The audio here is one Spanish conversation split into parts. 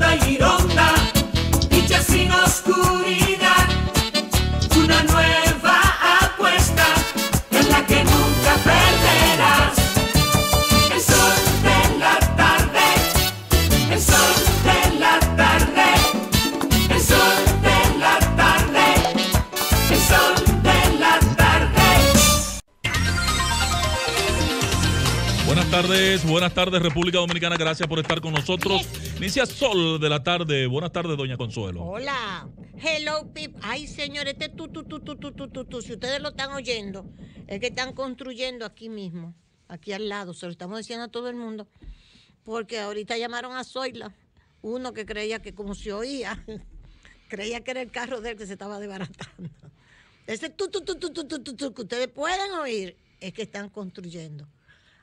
daí tardes, buenas tardes República Dominicana, gracias por estar con nosotros. Inicia Sol de la tarde, buenas tardes Doña Consuelo. Hola, hello Pip, ay señores, este tú, tú, tú, tú, tú, tú, si ustedes lo están oyendo, es que están construyendo aquí mismo, aquí al lado, se lo estamos diciendo a todo el mundo, porque ahorita llamaron a Zoila, uno que creía que como se oía, creía que era el carro de él que se estaba desbaratando. Ese tú, tú, tú, tú, tú, tú, que ustedes pueden oír, es que están construyendo.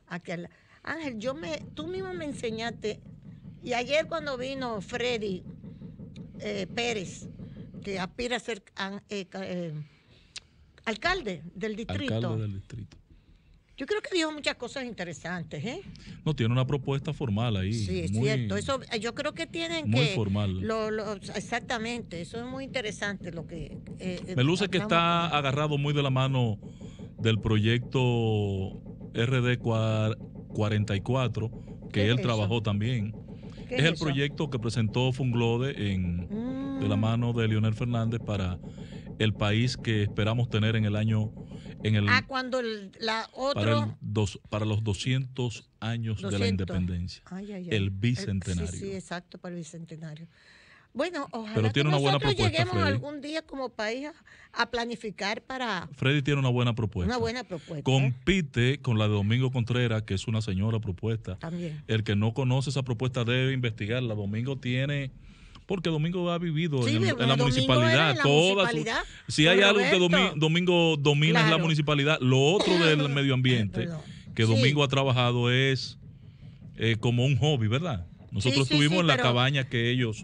aquí lado. Ángel, yo me, tú mismo me enseñaste, y ayer cuando vino Freddy eh, Pérez, que aspira a ser eh, eh, alcalde del distrito. Alcalde del distrito. Yo creo que dijo muchas cosas interesantes, ¿eh? No, tiene una propuesta formal ahí. Sí, es cierto. yo creo que tienen que... Muy formal. exactamente, eso es muy interesante lo que... Me luce que está agarrado muy de la mano del proyecto RD 44, que él trabajó también. Es, el proyecto que presentó Funglode en, de la mm. mano de Leonel Fernández para el país que esperamos tener en el año en el ah, cuando la otra para, para los 200 años de la independencia el eh, bicentenario sí exacto para el bicentenario bueno, ojalá Pero que una lleguemos algún día como país a, planificar para... Freddy tiene una buena propuesta. Una buena propuesta. ¿eh? Compite con la de Domingo Contreras, que es una señora propuesta. También. El que no conoce esa propuesta debe investigarla. Domingo tiene... Porque Domingo ha vivido en, la municipalidad. En si hay algo que Domingo domina es la municipalidad. Lo otro del medio ambiente que Domingo ha trabajado es eh, como un hobby, ¿verdad? Nosotros tuvimos la cabaña que ellos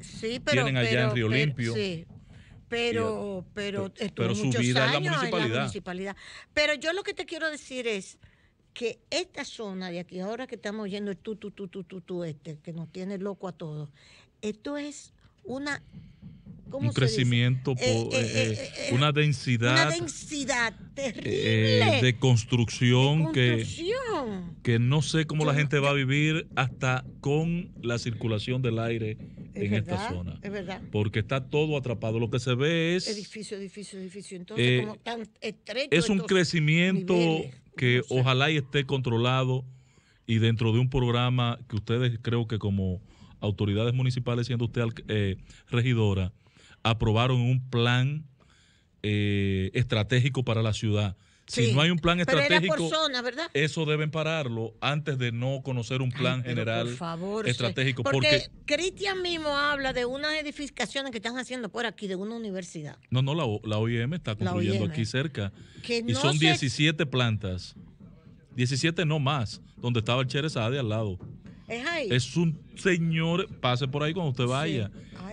tienen allá en Río Limpio eh, pero pero pero su vida años en, la municipalidad. Pero yo lo que te quiero decir es que esta zona de aquí, ahora que estamos yendo el tú, tú, tú, tú, tú, tú, este, que nos tiene loco a todos, esto es una un crecimiento, una densidad. Eh, terrible. de, construcción, Que, que no sé cómo la gente va a vivir hasta con la circulación del aire en esta zona. Es verdad. Porque está todo atrapado. Lo que se ve es. Edificio, edificio, edificio. Entonces, eh, como tan estrecho. Es un crecimiento que ojalá y esté controlado y dentro de un programa que ustedes creo que como autoridades municipales, siendo usted eh, regidora, aprobaron un plan eh, estratégico para la ciudad. si no hay un plan estratégico, eso deben pararlo antes de no conocer un plan general estratégico. Porque, Cristian mismo habla de unas edificaciones que están haciendo por aquí, de una universidad. No, no, la, OIM está construyendo aquí cerca. y son 17 plantas. 17 no más, donde estaba el Cherezade al lado. Es ahí. Es un señor, pase por ahí cuando usted vaya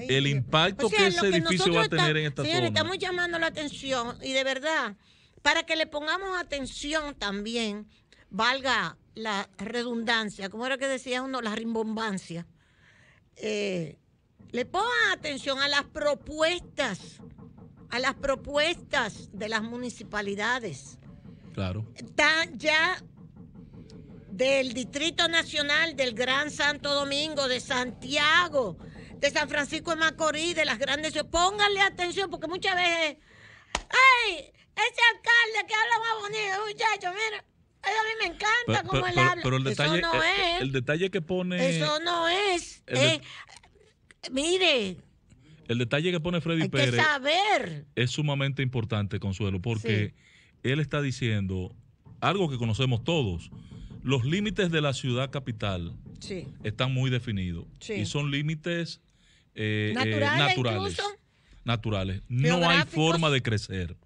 el impacto que ese edificio va a tener en esta zona. Estamos llamando la atención y de verdad, para que le pongamos atención también, valga la redundancia, como era que decía uno, la rimbombancia. Eh, le pongan atención a las propuestas, a las propuestas de las municipalidades. Claro. Está ya del Distrito Nacional, del Gran Santo Domingo, de Santiago, de San Francisco de Macorís, de las grandes ciudades. Pónganle atención porque muchas veces, ¡ay! Ese alcalde que habla más bonito, muchacho, mira. a mí me encanta cómo él habla. Pero el detalle, eh, eh, es. El, detalle que pone. Eso no es. Eh, mire. El detalle que pone Freddy Hay Pérez. Que saber. Es sumamente importante, Consuelo, porque él está diciendo algo que conocemos todos. Los límites de la ciudad capital están muy definidos. Y son límites eh, eh, naturales. naturales, No hay forma de crecer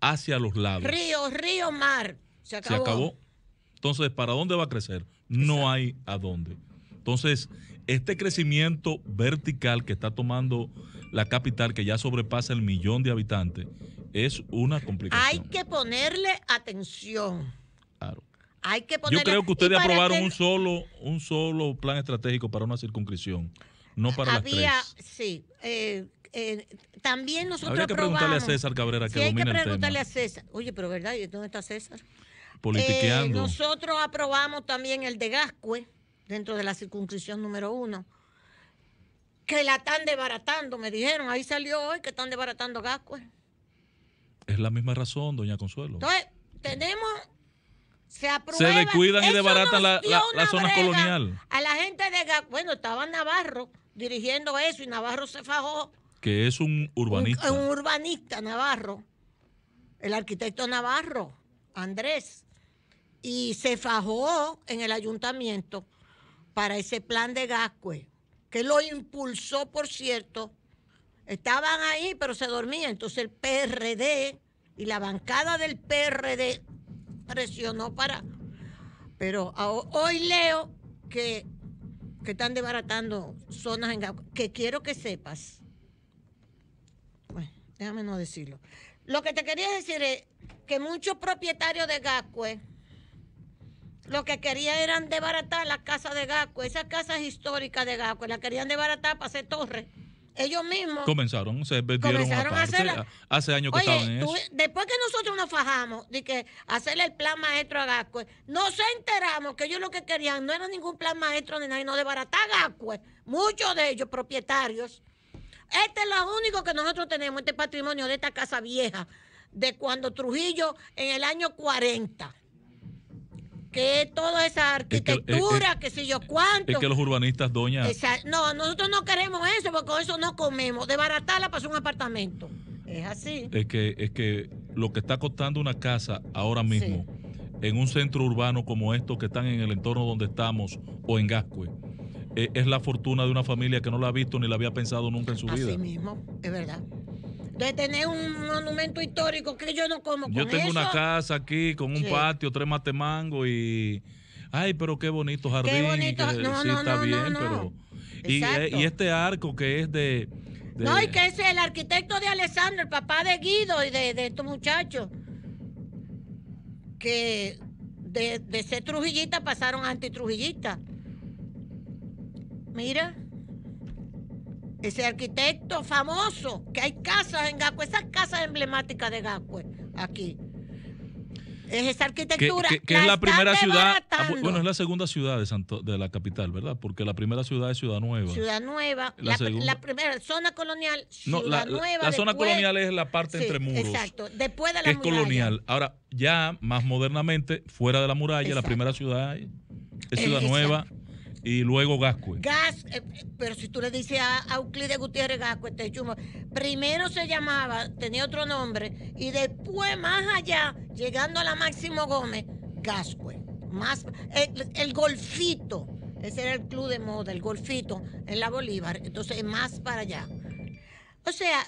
hacia los lados. Río, río, mar. Se acabó. Entonces, ¿para dónde va a crecer? No hay a dónde. Entonces, este crecimiento vertical que está tomando la capital, que ya sobrepasa el millón de habitantes, es una complicación. Hay que ponerle atención. Claro. que Yo creo que ustedes aprobaron un solo, un solo plan estratégico para una circunscripción no para había, las Sí, eh, eh, también nosotros Habría que preguntarle a César Cabrera que hay que preguntarle a César. Oye, pero ¿verdad? dónde está César? Politiqueando. Eh, nosotros aprobamos también el de Gascue, dentro de la circunscripción número uno, que la están desbaratando, me dijeron. Ahí salió hoy que están desbaratando Gascue. Es la misma razón, doña Consuelo. Entonces, tenemos se, se descuidan y desbaratan la, la, zona colonial. A la gente de, bueno, estaba Navarro, dirigiendo eso y Navarro se fajó. Que es un urbanista. Un, urbanista Navarro, el arquitecto Navarro, Andrés, y se fajó en el ayuntamiento para ese plan de Gascue, que lo impulsó, por cierto. Estaban ahí, pero se dormía. Entonces el PRD y la bancada del PRD presionó para... Pero hoy leo que que están desbaratando zonas en que quiero que sepas. Bueno, déjame no decirlo. Lo que te quería decir es que muchos propietarios de Gacue lo que querían eran desbaratar la casa de Gascue, esas casas histórica de Gascue, la querían desbaratar para hacer torres ellos mismos comenzaron, se comenzaron a, hacer Hace años que estaban en eso. Después que nosotros nos fajamos de que hacerle el plan maestro a no se enteramos que ellos lo que querían no era ningún plan maestro ni nada, no de a Gascue. Muchos de ellos propietarios. Este es lo único que nosotros tenemos, este patrimonio de esta casa vieja, de cuando Trujillo en el año 40 que toda esa arquitectura, es que, eh, eh, sé yo cuánto. Es que los urbanistas, doña. no, nosotros no queremos eso, porque con eso no comemos. Debaratarla para un apartamento. Es así. Es que, es que lo que está costando una casa ahora mismo en un centro urbano como estos que están en el entorno donde estamos o en Gascue eh, es la fortuna de una familia que no la ha visto ni la había pensado nunca en su vida. Así mismo, es verdad de tener un monumento histórico que yo no como. Yo tengo una casa aquí con un patio, tres matemangos y. Ay, pero qué bonito jardín. no, sí, no, está bien, pero. Eh, y, este arco que es de, No, y que es el arquitecto de Alessandro, el papá de Guido y de, estos muchachos. Que de, de ser trujillita pasaron a antitrujillita Mira ese arquitecto famoso, que hay casas en Gacue esas casas emblemáticas de Gacue aquí. Es esa arquitectura. Que, es la primera ciudad, ah, bueno, es la segunda ciudad de, la capital, ¿verdad? Porque la primera ciudad es Ciudad Nueva. Ciudad Nueva, la, primera zona colonial, la, zona colonial es la parte entre muros. Exacto, después de la Es colonial. Ahora, ya más modernamente, fuera de la muralla, la primera ciudad es Ciudad Nueva. Y luego Gascue. Gas, eh, pero si tú le dices a, Euclides Gutiérrez Gascue, te chumo, Primero se llamaba, tenía otro nombre, y después, más allá, llegando a la Máximo Gómez, Gascue. Más, el, golfito, ese era el club de moda, el golfito, en la Bolívar, entonces más para allá. O sea,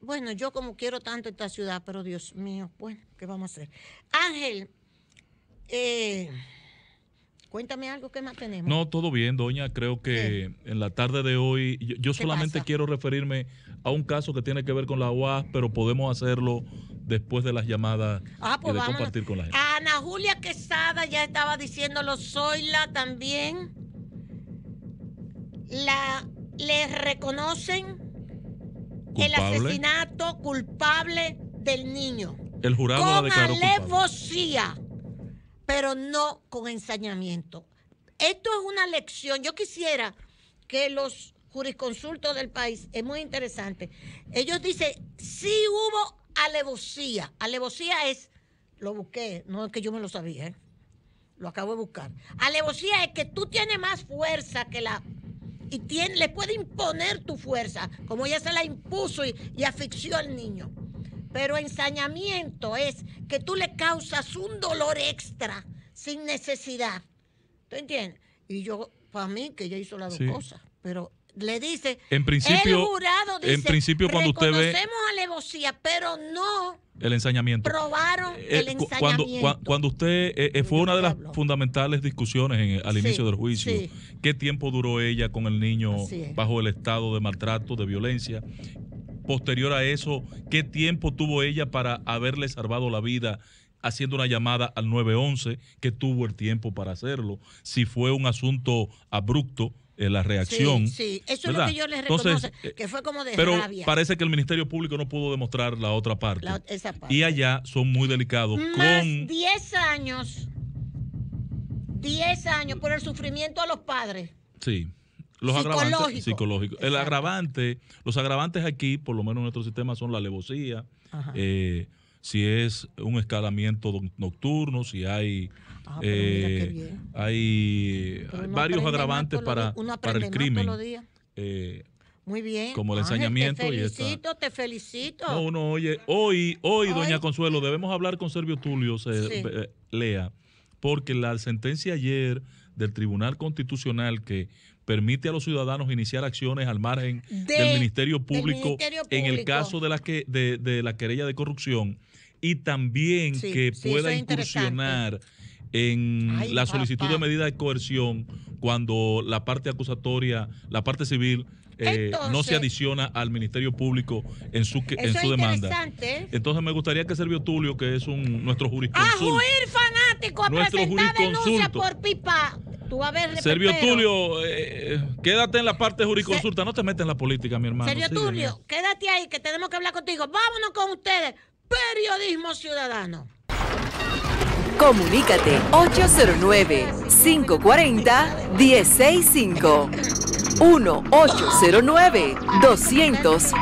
bueno, yo como quiero tanto esta ciudad, pero Dios mío, bueno, ¿qué vamos a hacer? Ángel, eh, Cuéntame algo, ¿qué más tenemos? No, todo bien, doña. Creo que en la tarde de hoy yo, solamente quiero referirme a un caso que tiene que ver con la UAS, pero podemos hacerlo después de las llamadas ah, pues y compartir con la gente. Ana Julia Quesada ya estaba diciéndolo, Zoila también. La, le reconocen el asesinato culpable del niño. El jurado con declaró alevosía pero no con ensañamiento. Esto es una lección. Yo quisiera que los jurisconsultos del país, es muy interesante, ellos dicen, sí hubo alevosía. Alevosía es, lo busqué, no es que yo me lo sabía, ¿eh? lo acabo de buscar. Alevosía es que tú tienes más fuerza que la... Y le puede imponer tu fuerza, como ella se la impuso y, y asfixió al niño. Pero ensañamiento es que tú le causas un dolor extra sin necesidad. ¿Tú entiendes? Y yo, para mí, que ya hizo las dos cosas, pero le dice, en principio, el jurado dice, en principio cuando usted ve alevosía, pero no el ensañamiento. Probaron eh, el ensañamiento. Cuando, usted eh, eh, fue una de las fundamentales discusiones en, al inicio del juicio, qué tiempo duró ella con el niño bajo el estado de maltrato, de violencia, Posterior a eso, ¿qué tiempo tuvo ella para haberle salvado la vida? haciendo una llamada al 911, ¿Qué tuvo el tiempo para hacerlo, si fue un asunto abrupto, eh, la reacción. Sí, eso es lo que yo les reconozco, Entonces, que fue como de eh, Pero parece que el Ministerio Público no pudo demostrar la otra parte. Y allá son muy delicados. con 10 años, 10 años por el sufrimiento a los padres. Sí los agravantes psicológicos. El agravante, los agravantes aquí, por lo menos en nuestro sistema, son la alevosía, eh, si es un escalamiento nocturno, si hay, ah, eh, hay varios agravantes para, para el crimen. Eh, muy bien. Como el ensañamiento. te felicito, y te felicito. No, no, oye, hoy, hoy, doña Consuelo, debemos hablar con Servio Tulio, se, Lea, porque la sentencia ayer del Tribunal Constitucional que permite a los ciudadanos iniciar acciones al margen del, Ministerio Público, en el caso de la, que, de, la querella de corrupción y también que pueda incursionar en la solicitud de medida de coerción cuando la parte acusatoria, la parte civil, eh, no se adiciona al Ministerio Público en su, en su demanda. Entonces me gustaría que Servio Tulio, que es un nuestro ah, jurisconsulto. A juir fanático a presentar denuncia por pipa. Servio Tulio, eh, quédate en la parte juriconsulta, no te metas en la política, mi hermano. Servio Tulio, quédate ahí que tenemos que hablar contigo. Vámonos con ustedes. Periodismo Ciudadano. Comunícate 809-540-165. 1-809-200.